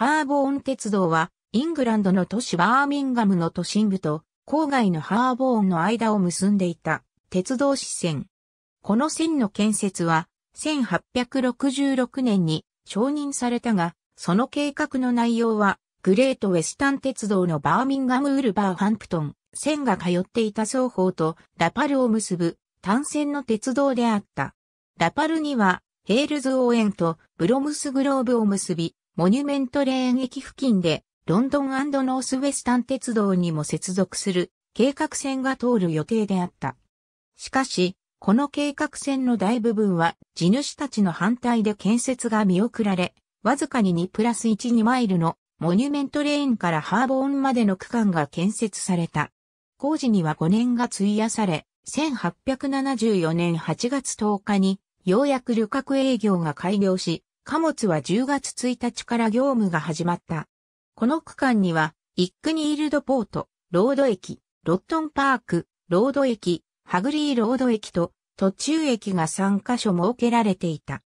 ハーボーン鉄道は、イングランドの都市バーミンガムの都心部と、郊外のハーボーンの間を結んでいた、鉄道支線。この線の建設は、1866年に承認されたが、その計画の内容は、グレートウェスタン鉄道のバーミンガム・ウルバー・ハンプトン、線が通っていた双方とラパルを結ぶ単線の鉄道であった。ラパルには、ヘールズ応援とブロムスグローブを結び、モニュメントレーン駅付近で、ロンドンノースウェスタン鉄道にも接続する計画線が通る予定であった。しかし、この計画線の大部分は地主たちの反対で建設が見送られ、わずかに2プラス1、2マイルのモニュメントレーンからハーボーンまでの区間が建設された。工事には5年が費やされ、1874年8月10日にようやく旅客営業が開業し、貨物は10月1日から業務が始まった。この区間には、イックニールドポート、ロード駅、ロットンパーク、ロード駅、ハグリーロード駅と途中駅が3カ所設けられていた。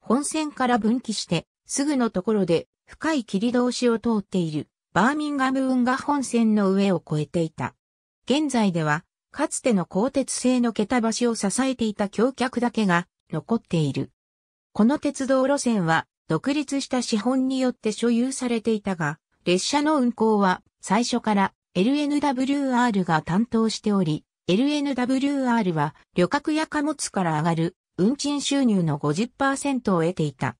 本線から分岐して、すぐのところで深い切通しを通っているバーミンガム運河本線の上を越えていた。現在では、かつての鋼鉄製の桁橋を支えていた橋脚だけが残っている。この鉄道路線は独立した資本によって所有されていたが、列車の運行は最初から LNWR が担当しており、LNWR は旅客や貨物から上がる運賃収入の50%を得ていた。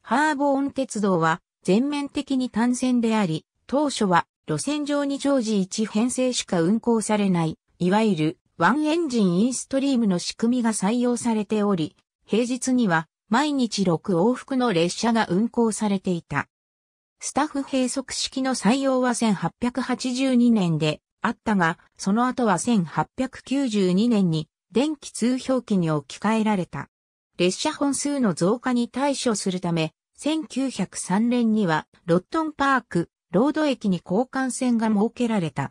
ハーボーン鉄道は全面的に単線であり、当初は路線上に常時1編成しか運行されない、いわゆるワンエンジンインストリームの仕組みが採用されており、平日には毎日6往復の列車が運行されていた。スタッフ閉塞式の採用は1882年であったが、その後は1892年に電気通表機に置き換えられた。列車本数の増加に対処するため、1903年にはロットンパーク、ロード駅に交換線が設けられた。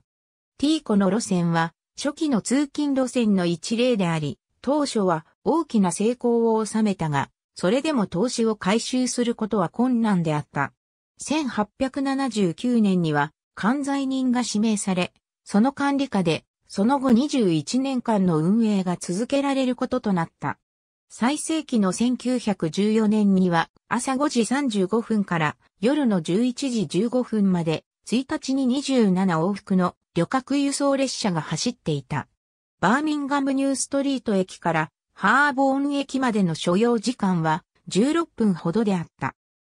T コの路線は初期の通勤路線の一例であり、当初は大きな成功を収めたが、それでも投資を回収することは困難であった。1879年には、管財人が指名され、その管理下で、その後21年間の運営が続けられることとなった。最盛期の1914年には朝5時35分から夜の11時15分まで1日に27往復の旅客輸送列車が走っていた。バーミンガムニューストリート駅からハーボーン駅までの所要時間は16分ほどであった。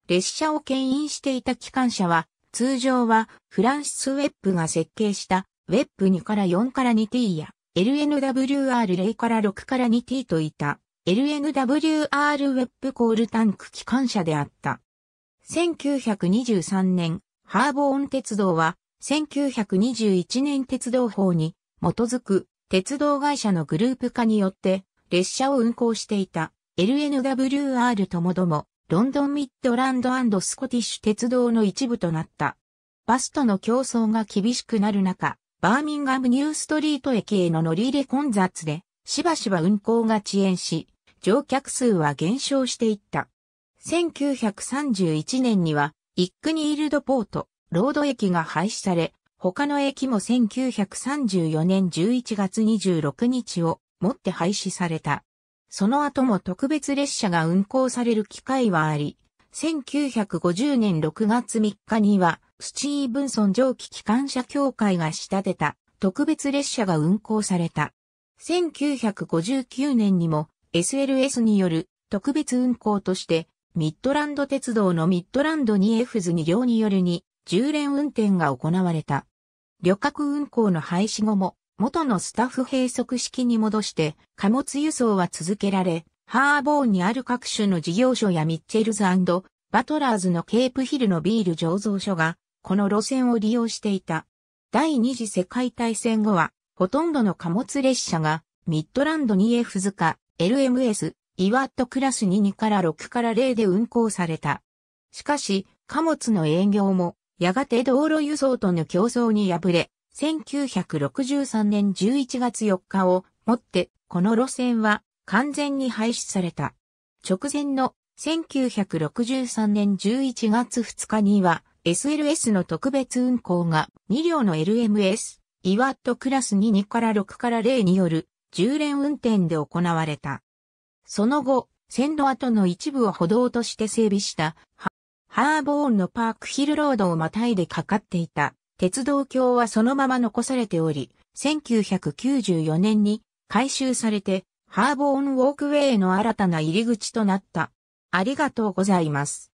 列車を牽引していた機関車は、通常はフランシス・ウェップが設計したウェップ2から4から 2T や LNWR0 から6から 2T といた LNWR ウェップコールタンク機関車であった。1923年、ハーボーン鉄道は1921年鉄道法に基づく鉄道会社のグループ化によって列車を運行していた LNWR ともども、ロンドンミッドランドスコティッシュ鉄道の一部となった。バスとの競争が厳しくなる中、バーミンガムニューストリート駅への乗り入れ混雑で、しばしば運行が遅延し、乗客数は減少していった。1931年には、イックニールドポート、ロード駅が廃止され、他の駅も1934年11月26日をもって廃止された。その後も特別列車が運行される機会はあり、1950年6月3日には、スチーブンソン蒸気機関車協会が仕立てた特別列車が運行された。1959年にも SLS による特別運行として、ミッドランド鉄道のミッドランド 2F2 両によるに、10連運転が行われた。旅客運行の廃止後も、元のスタッフ閉塞式に戻して、貨物輸送は続けられ、ハーボーンにある各種の事業所やミッチェルズバトラーズのケープヒルのビール醸造所が、この路線を利用していた。第二次世界大戦後は、ほとんどの貨物列車が、ミッドランド 2F 塚、LMS、イワットクラスに2から6から0で運行された。しかし、貨物の営業も、やがて道路輸送との競争に敗れ、1963年11月4日をもって、この路線は完全に廃止された。直前の1963年11月2日には SLS の特別運行が2両の LMS、イワットクラス2 2から6から0による10連運転で行われた。その後、線路跡の一部を歩道として整備したハーボーンのパークヒルロードをまたいでかかっていた鉄道橋はそのまま残されており、1994年に改修されて、ハーボーンウォークウェイの新たな入り口となった。ありがとうございます。